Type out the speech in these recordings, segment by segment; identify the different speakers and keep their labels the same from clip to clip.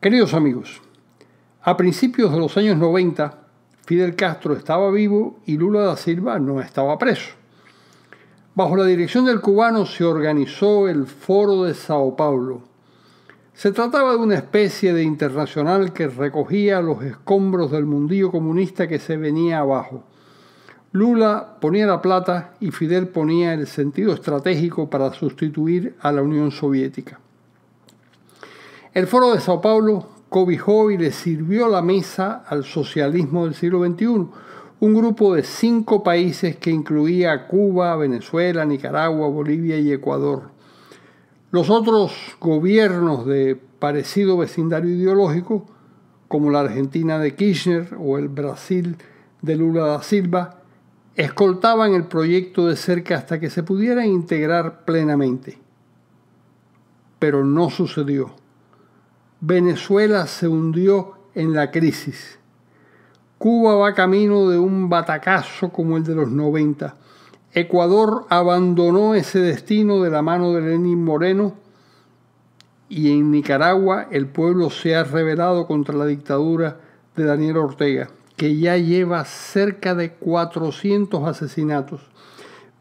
Speaker 1: Queridos amigos, a principios de los años 90, Fidel Castro estaba vivo y Lula da Silva no estaba preso. Bajo la dirección del cubano se organizó el Foro de Sao Paulo. Se trataba de una especie de internacional que recogía los escombros del mundillo comunista que se venía abajo. Lula ponía la plata y Fidel ponía el sentido estratégico para sustituir a la Unión Soviética. El Foro de Sao Paulo cobijó y le sirvió la mesa al socialismo del siglo XXI, un grupo de cinco países que incluía Cuba, Venezuela, Nicaragua, Bolivia y Ecuador. Los otros gobiernos de parecido vecindario ideológico, como la Argentina de Kirchner o el Brasil de Lula da Silva, escoltaban el proyecto de cerca hasta que se pudiera integrar plenamente. Pero no sucedió. Venezuela se hundió en la crisis. Cuba va camino de un batacazo como el de los 90. Ecuador abandonó ese destino de la mano de Lenín Moreno y en Nicaragua el pueblo se ha rebelado contra la dictadura de Daniel Ortega, que ya lleva cerca de 400 asesinatos.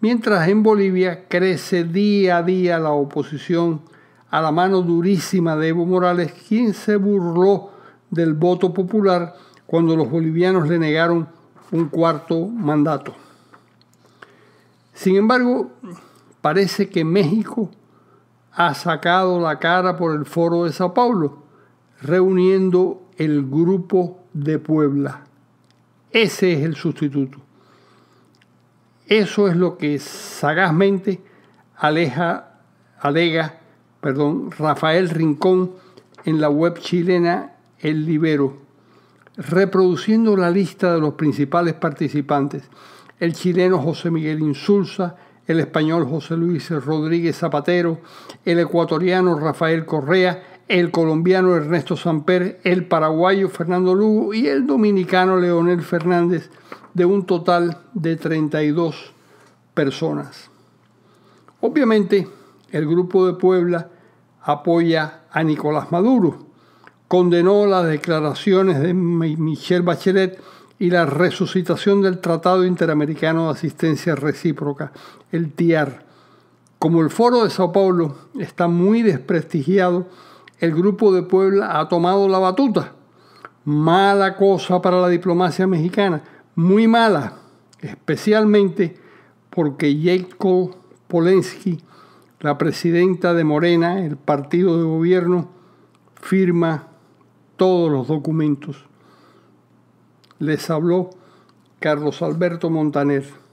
Speaker 1: Mientras en Bolivia crece día a día la oposición a la mano durísima de Evo Morales, quien se burló del voto popular cuando los bolivianos le negaron un cuarto mandato. Sin embargo, parece que México ha sacado la cara por el foro de Sao Paulo, reuniendo el grupo de Puebla. Ese es el sustituto. Eso es lo que sagazmente aleja, alega perdón, Rafael Rincón en la web chilena El Libero, reproduciendo la lista de los principales participantes, el chileno José Miguel Insulza, el español José Luis Rodríguez Zapatero, el ecuatoriano Rafael Correa, el colombiano Ernesto Samper, el paraguayo Fernando Lugo y el dominicano Leonel Fernández, de un total de 32 personas. Obviamente, el Grupo de Puebla apoya a Nicolás Maduro. Condenó las declaraciones de Michel Bachelet y la resucitación del Tratado Interamericano de Asistencia Recíproca, el TIAR. Como el Foro de Sao Paulo está muy desprestigiado, el Grupo de Puebla ha tomado la batuta. Mala cosa para la diplomacia mexicana, muy mala, especialmente porque Jacob Polensky la presidenta de Morena, el partido de gobierno, firma todos los documentos. Les habló Carlos Alberto Montaner.